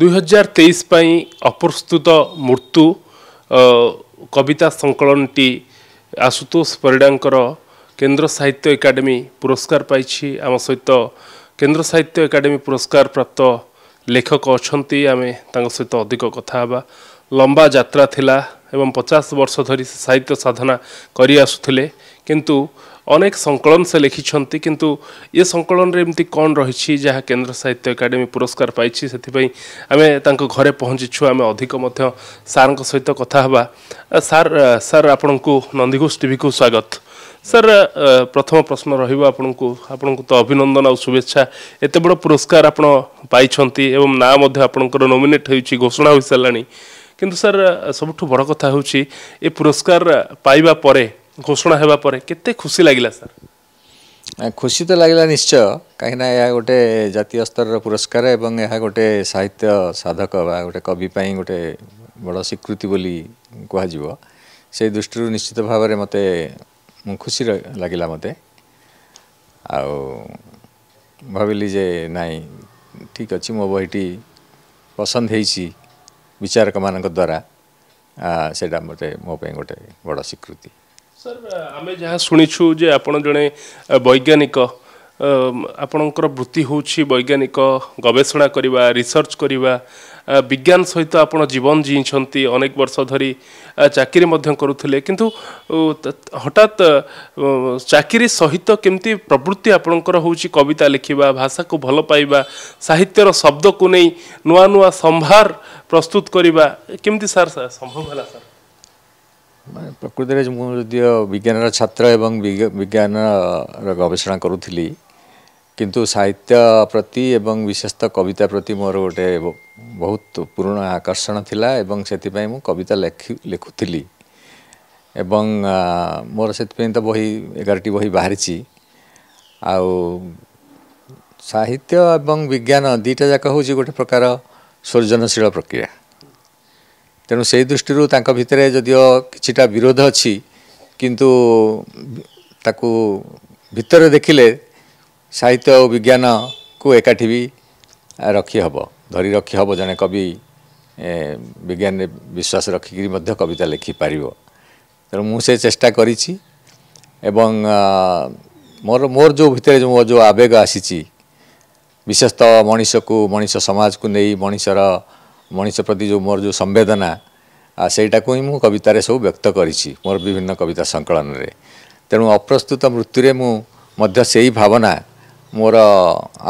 ଦୁଇହଜାର ତେଇଶ ପାଇଁ ଅପ୍ରସ୍ତୁତ ମୃତ୍ୟୁ କବିତା ସଂକଳନଟି ଆଶୁତୋଷ ପରିଡ଼ାଙ୍କର କେନ୍ଦ୍ର ସାହିତ୍ୟ ଏକାଡେମୀ ପୁରସ୍କାର ପାଇଛି ଆମ ସହିତ କେନ୍ଦ୍ର ସାହିତ୍ୟ ଏକାଡେମୀ ପୁରସ୍କାର ପ୍ରାପ୍ତ ଲେଖକ ଅଛନ୍ତି ଆମେ ତାଙ୍କ ସହିତ ଅଧିକ କଥା ହେବା ଲମ୍ବା ଯାତ୍ରା ଥିଲା ଏବଂ ପଚାଶ ବର୍ଷ ଧରି ସାହିତ୍ୟ ସାଧନା କରିଆସୁଥିଲେ କିନ୍ତୁ অনেক সংকলন সে লিখিছেন কিন্তু এ সংকলনের এমতি কণ রয়েছে যা কেন্দ্র সাহিত্য একাডেমি পুরস্কার পাইছি সেপাই আমি তাঁর ঘরে পৌঁছিছু আমি অধিক সার সহ কথা হবা সার সার আপনার নন্দীঘোষ টিভি কু স্বাগত ସାର୍ ପ୍ରଥମ ପ୍ରଶ୍ନ ରହିବ ଆପଣଙ୍କୁ ଆପଣଙ୍କୁ ତ ଅଭିନନ୍ଦନ ଆଉ ଶୁଭେଚ୍ଛା ଏତେ ବଡ଼ ପୁରସ୍କାର ଆପଣ ପାଇଛନ୍ତି ଏବଂ ନାଁ ମଧ୍ୟ ଆପଣଙ୍କର ନୋମିନେଟ୍ ହେଉଛି ଘୋଷଣା ହୋଇସାରିଲାଣି କିନ୍ତୁ ସାର୍ ସବୁଠୁ ବଡ଼ କଥା ହେଉଛି ଏ ପୁରସ୍କାର ପାଇବା ପରେ ଘୋଷଣା ହେବା ପରେ କେତେ ଖୁସି ଲାଗିଲା ସାର୍ ଖୁସି ତ ଲାଗିଲା ନିଶ୍ଚୟ କାହିଁକିନା ଏହା ଗୋଟେ ଜାତୀୟ ସ୍ତରର ପୁରସ୍କାର ଏବଂ ଏହା ଗୋଟେ ସାହିତ୍ୟ ସାଧକ ବା ଗୋଟେ କବି ପାଇଁ ଗୋଟେ ବଡ଼ ସ୍ୱୀକୃତି ବୋଲି କୁହାଯିବ ସେ ଦୃଷ୍ଟିରୁ ନିଶ୍ଚିତ ଭାବରେ ମୋତେ ମୁଁ ଖୁସି ଲାଗିଲା ମୋତେ ଆଉ ଭାବିଲି ଯେ ନାଇଁ ଠିକ୍ ଅଛି ମୋ ବହିଟି ପସନ୍ଦ ହେଇଛି ବିଚାରକମାନଙ୍କ ଦ୍ୱାରା ସେଇଟା ମୋତେ ମୋ ପାଇଁ ଗୋଟେ ବଡ଼ ସ୍ୱୀକୃତି ସାର୍ ଆମେ ଯାହା ଶୁଣିଛୁ ଯେ ଆପଣ ଜଣେ ବୈଜ୍ଞାନିକ ଆପଣଙ୍କର ବୃତ୍ତି ହେଉଛି ବୈଜ୍ଞାନିକ ଗବେଷଣା କରିବା ରିସର୍ଚ୍ଚ କରିବା ବିଜ୍ଞାନ ସହିତ ଆପଣ ଜୀବନ ଜିଇଁଛନ୍ତି ଅନେକ ବର୍ଷ ଧରି ଚାକିରି ମଧ୍ୟ କରୁଥିଲେ କିନ୍ତୁ ହଠାତ୍ ଚାକିରି ସହିତ କେମିତି ପ୍ରବୃତ୍ତି ଆପଣଙ୍କର ହେଉଛି କବିତା ଲେଖିବା ଭାଷାକୁ ଭଲ ପାଇବା ସାହିତ୍ୟର ଶବ୍ଦକୁ ନେଇ ନୂଆ ନୂଆ ସମ୍ଭାର ପ୍ରସ୍ତୁତ କରିବା କେମିତି ସାର୍ ସାର୍ ସମ୍ଭବ ହେଲା ସାର୍ ମାନେ ପ୍ରକୃତିରେ ମୁଁ ଯଦିଓ ବିଜ୍ଞାନର ଛାତ୍ର ଏବଂ ବିଜ୍ଞାନର ଗବେଷଣା କରୁଥିଲି କିନ୍ତୁ ସାହିତ୍ୟ ପ୍ରତି ଏବଂ ବିଶେଷତଃ କବିତା ପ୍ରତି ମୋର ଗୋଟେ ବହୁତ ପୁରୁଣା ଆକର୍ଷଣ ଥିଲା ଏବଂ ସେଥିପାଇଁ ମୁଁ କବିତା ଲେଖି ଲେଖୁଥିଲି ଏବଂ ମୋର ସେଥିପାଇଁ ତ ବହି ଏଗାରଟି ବହି ବାହାରିଛି ଆଉ ସାହିତ୍ୟ ଏବଂ ବିଜ୍ଞାନ ଦୁଇଟା ଯାକ ହେଉଛି ଗୋଟେ ପ୍ରକାର ସୃଜନଶୀଳ ପ୍ରକ୍ରିୟା ତେଣୁ ସେଇ ଦୃଷ୍ଟିରୁ ତାଙ୍କ ଭିତରେ ଯଦିଓ କିଛିଟା ବିରୋଧ ଅଛି କିନ୍ତୁ ତାକୁ ଭିତରେ ଦେଖିଲେ ସାହିତ୍ୟ ଓ ବିଜ୍ଞାନକୁ ଏକାଠି ବି ରଖିହେବ ଧରି ରଖିହେବ ଜଣେ କବି ବିଜ୍ଞାନରେ ବିଶ୍ୱାସ ରଖିକିରି ମଧ୍ୟ କବିତା ଲେଖିପାରିବ ତେଣୁ ମୁଁ ସେ ଚେଷ୍ଟା କରିଛି ଏବଂ ମୋର ମୋର ଯେଉଁ ଭିତରେ ଯେଉଁ ଯେଉଁ ଆବେଗ ଆସିଛି ବିଶେଷତଃ ମଣିଷକୁ ମଣିଷ ସମାଜକୁ ନେଇ ମଣିଷର ମଣିଷ ପ୍ରତି ଯେଉଁ ମୋର ଯେଉଁ ସମ୍ବେଦନା ସେଇଟାକୁ ହିଁ ମୁଁ କବିତାରେ ସବୁ ବ୍ୟକ୍ତ କରିଛି ମୋର ବିଭିନ୍ନ କବିତା ସଂକଳନରେ ତେଣୁ ଅପ୍ରସ୍ତୁତ ମୃତ୍ୟୁରେ ମୁଁ ମଧ୍ୟ ସେଇ ଭାବନା ମୋର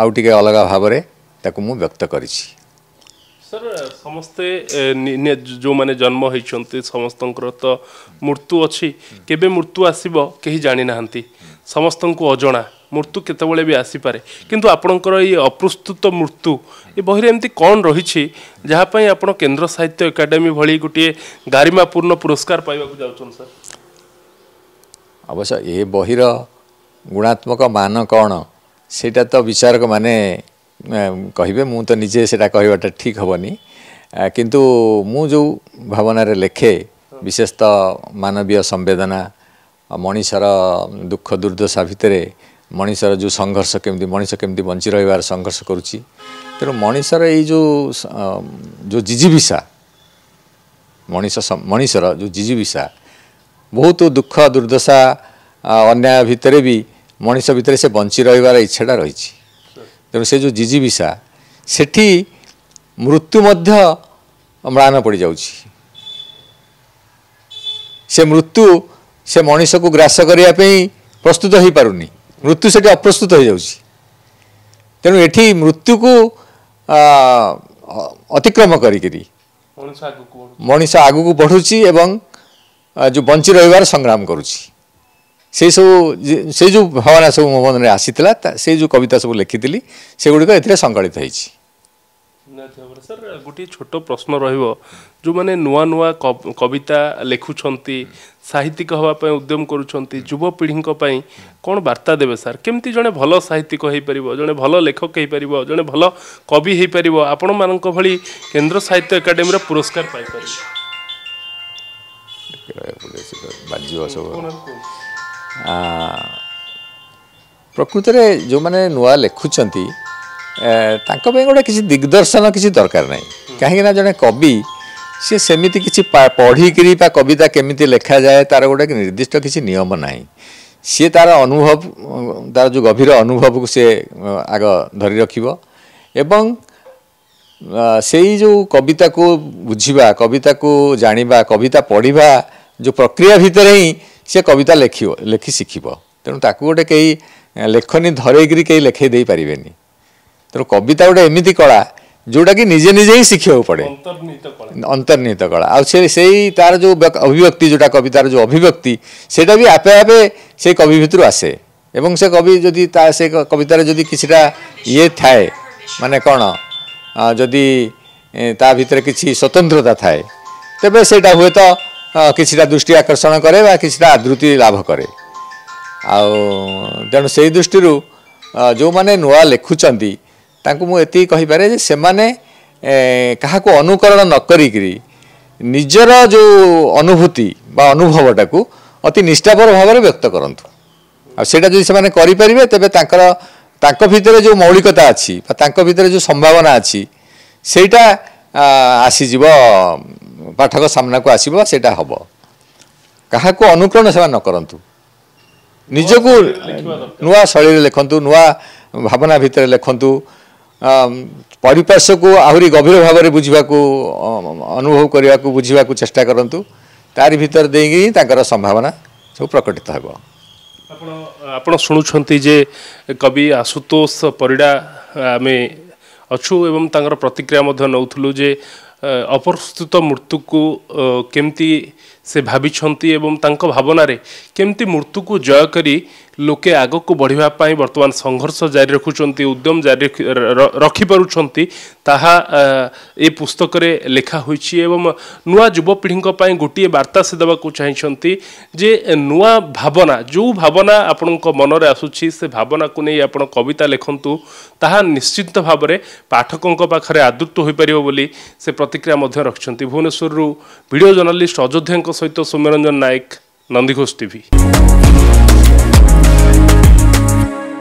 ଆଉ ଟିକେ ଅଲଗା ଭାବରେ ତାକୁ ମୁଁ ବ୍ୟକ୍ତ କରିଛି ସାର୍ ସମସ୍ତେ ଯେଉଁମାନେ ଜନ୍ମ ହୋଇଛନ୍ତି ସମସ୍ତଙ୍କର ତ ମୃତ୍ୟୁ ଅଛି କେବେ ମୃତ୍ୟୁ ଆସିବ କେହି ଜାଣିନାହାନ୍ତି समस्त अजना मृत्यु केतबे आसिपारे कति आपणको य अप्रस्तुत मृत्यु यो बहिर एमि कन् रहिप केन्द्र साहित्य एकाडेमी भोटे गारिमा पूर्ण पुरस्कार पाएको जाउँछन् सर् अवश्य ए बहिरो गुणात्मक मन कन सिचारक निजे निजेटा कि ठीक हेन किंतु मु जो भावना रे लेखे विशेष मानवीय संवेदना ମଣିଷର ଦୁଃଖ ଦୁର୍ଦ୍ଦଶା ଭିତରେ ମଣିଷର ଯେଉଁ ସଂଘର୍ଷ କେମିତି ମଣିଷ କେମିତି ବଞ୍ଚି ରହିବାର ସଂଘର୍ଷ କରୁଛି ତେଣୁ ମଣିଷର ଏଇ ଯେଉଁ ଯେଉଁ ଜିଜିବିସା ମଣିଷ ମଣିଷର ଯେଉଁ ଜିଜିବିସା ବହୁତ ଦୁଃଖ ଦୁର୍ଦ୍ଦଶା ଅନ୍ୟାୟ ଭିତରେ ବି ମଣିଷ ଭିତରେ ସେ ବଞ୍ଚି ରହିବାର ଇଚ୍ଛାଟା ରହିଛି ତେଣୁ ସେ ଯେଉଁ ଜିଜିବିସା ସେଠି ମୃତ୍ୟୁ ମଧ୍ୟ ମ୍ଳାନ ପଡ଼ିଯାଉଛି ସେ ମୃତ୍ୟୁ ସେ ମଣିଷକୁ ଗ୍ରାସ କରିବା ପାଇଁ ପ୍ରସ୍ତୁତ ହୋଇପାରୁନି ମୃତ୍ୟୁ ସେଠି ଅପ୍ରସ୍ତୁତ ହୋଇଯାଉଛି ତେଣୁ ଏଠି ମୃତ୍ୟୁକୁ ଅତିକ୍ରମ କରିକିରି ମଣିଷ ଆଗକୁ ବଢ଼ୁଛି ଏବଂ ଯେଉଁ ବଞ୍ଚି ରହିବାର ସଂଗ୍ରାମ କରୁଛି ସେସବୁ ସେ ଯେଉଁ ଭାବନା ସବୁ ମୋ ମନରେ ଆସିଥିଲା ସେ ଯେଉଁ କବିତା ସବୁ ଲେଖିଥିଲି ସେଗୁଡ଼ିକ ଏଥିରେ ସଂକଳିତ ହୋଇଛି ସାର୍ ଗୋଟିଏ ଛୋଟ ପ୍ରଶ୍ନ ରହିବ ଯେଉଁମାନେ ନୂଆ ନୂଆ କବିତା ଲେଖୁଛନ୍ତି ସାହିତ୍ୟିକ ହେବା ପାଇଁ ଉଦ୍ୟମ କରୁଛନ୍ତି ଯୁବପିଢ଼ିଙ୍କ ପାଇଁ କ'ଣ ବାର୍ତ୍ତା ଦେବେ ସାର୍ କେମିତି ଜଣେ ଭଲ ସାହିତ୍ୟିକ ହୋଇପାରିବ ଜଣେ ଭଲ ଲେଖକ ହୋଇପାରିବ ଜଣେ ଭଲ କବି ହୋଇପାରିବ ଆପଣମାନଙ୍କ ଭଳି କେନ୍ଦ୍ର ସାହିତ୍ୟ ଏକାଡେମୀର ପୁରସ୍କାର ପାଇପାରିବ ପ୍ରକୃତରେ ଯେଉଁମାନେ ନୂଆ ଲେଖୁଛନ୍ତି ତାଙ୍କ ପାଇଁ ଗୋଟେ କିଛି ଦିଗ୍ଦର୍ଶନ କିଛି ଦରକାର ନାହିଁ କାହିଁକିନା ଜଣେ କବି সে সেমিতি কিছু পড়িকি বা কবিতা কেমিতি লেখা যায় তার গোটে নির্দিষ্ট কিছু নিয়ম নাই সে তার অনুভব তার যে গভীর অনুভব সে আগ ধরি রাখব এবং সেই যে কবিতা বুঝবা কবিতা জাঁবা কবিতা পড়া যে প্রক্রিয়া ভিতরে হি সে কবিতা লেখি লেখি শিখব তেমন তাকে গোটে কে লেখনী ধরাইকি কে লেখাই দিয়ে পারে তেমন কবিতা গোটে এমিতি কলা ଯେଉଁଟାକି ନିଜେ ନିଜେ ହିଁ ଶିଖିବାକୁ ପଡ଼େ ଅନ୍ତର୍ନିହିତ କଳା ଆଉ ସେ ସେଇ ତାର ଯେଉଁ ଅଭିବ୍ୟକ୍ତି ଯେଉଁଟା କବିତାର ଯେଉଁ ଅଭିବ୍ୟକ୍ତି ସେଇଟା ବି ଆପେ ଆପେ ସେ କବି ଭିତରୁ ଆସେ ଏବଂ ସେ କବି ଯଦି ତା ସେ କବିତାରେ ଯଦି କିଛିଟା ଇଏ ଥାଏ ମାନେ କ'ଣ ଯଦି ତା ଭିତରେ କିଛି ସ୍ୱତନ୍ତ୍ରତା ଥାଏ ତେବେ ସେଇଟା ହୁଏତ କିଛିଟା ଦୃଷ୍ଟି ଆକର୍ଷଣ କରେ ବା କିଛିଟା ଆଦୃତି ଲାଭ କରେ ଆଉ ତେଣୁ ସେଇ ଦୃଷ୍ଟିରୁ ଯେଉଁମାନେ ନୂଆ ଲେଖୁଛନ୍ତି ତାଙ୍କୁ ମୁଁ ଏତିକି କହିପାରେ ଯେ ସେମାନେ କାହାକୁ ଅନୁକରଣ ନ କରିକିରି ନିଜର ଯେଉଁ ଅନୁଭୂତି ବା ଅନୁଭବଟାକୁ ଅତି ନିଷ୍ଠାପର ଭାବରେ ବ୍ୟକ୍ତ କରନ୍ତୁ ଆଉ ସେଇଟା ଯଦି ସେମାନେ କରିପାରିବେ ତେବେ ତାଙ୍କର ତାଙ୍କ ଭିତରେ ଯେଉଁ ମୌଳିକତା ଅଛି ବା ତାଙ୍କ ଭିତରେ ଯେଉଁ ସମ୍ଭାବନା ଅଛି ସେଇଟା ଆସିଯିବ ପାଠକ ସାମ୍ନାକୁ ଆସିବ ସେଇଟା ହେବ କାହାକୁ ଅନୁକରଣ ସେମାନେ ନ କରନ୍ତୁ ନିଜକୁ ନୂଆ ଶୈଳୀରେ ଲେଖନ୍ତୁ ନୂଆ ଭାବନା ଭିତରେ ଲେଖନ୍ତୁ ପରିପାର୍ଶ୍ୱକୁ ଆହୁରି ଗଭୀର ଭାବରେ ବୁଝିବାକୁ ଅନୁଭବ କରିବାକୁ ବୁଝିବାକୁ ଚେଷ୍ଟା କରନ୍ତୁ ତାରି ଭିତରେ ଦେଇକି ହିଁ ତାଙ୍କର ସମ୍ଭାବନା ସବୁ ପ୍ରକଟିତ ହେବ ଆପଣ ଆପଣ ଶୁଣୁଛନ୍ତି ଯେ କବି ଆଶୁତୋଷ ପରିଡ଼ା ଆମେ ଅଛୁ ଏବଂ ତାଙ୍କର ପ୍ରତିକ୍ରିୟା ମଧ୍ୟ ନେଉଥିଲୁ ଯେ ଅପ୍ରସ୍ତୁତ ମୃତ୍ୟୁକୁ କେମିତି ସେ ଭାବିଛନ୍ତି ଏବଂ ତାଙ୍କ ଭାବନାରେ କେମିତି ମୃତ୍ୟୁକୁ ଜୟ କରି ଲୋକେ ଆଗକୁ ବଢ଼ିବା ପାଇଁ ବର୍ତ୍ତମାନ ସଂଘର୍ଷ ଜାରି ରଖୁଛନ୍ତି ଉଦ୍ୟମ ଜାରି ରଖିପାରୁଛନ୍ତି ତାହା ଏ ପୁସ୍ତକରେ ଲେଖା ହୋଇଛି ଏବଂ ନୂଆ ଯୁବପିଢ଼ିଙ୍କ ପାଇଁ ଗୋଟିଏ ବାର୍ତ୍ତା ସେ ଦେବାକୁ ଚାହିଁଛନ୍ତି ଯେ ନୂଆ ଭାବନା ଯେଉଁ ଭାବନା ଆପଣଙ୍କ ମନରେ ଆସୁଛି ସେ ଭାବନାକୁ ନେଇ ଆପଣ କବିତା ଲେଖନ୍ତୁ ତାହା ନିଶ୍ଚିତ ଭାବରେ ପାଠକଙ୍କ ପାଖରେ ଆଦୃତ ହୋଇପାରିବ ବୋଲି ସେ ପ୍ରତି ପ୍ରତିକ୍ରିୟା ମଧ୍ୟ ରଖିଛନ୍ତି ଭୁବନେଶ୍ୱରରୁ ଭିଡ଼ିଓ ଜର୍ନାଲିଷ୍ଟ ଅଯୋଧ୍ୟାଙ୍କ ସହିତ ସୌମ୍ୟରଞ୍ଜନ ନାୟକ ନନ୍ଦିଘୋଷ ଟିଭି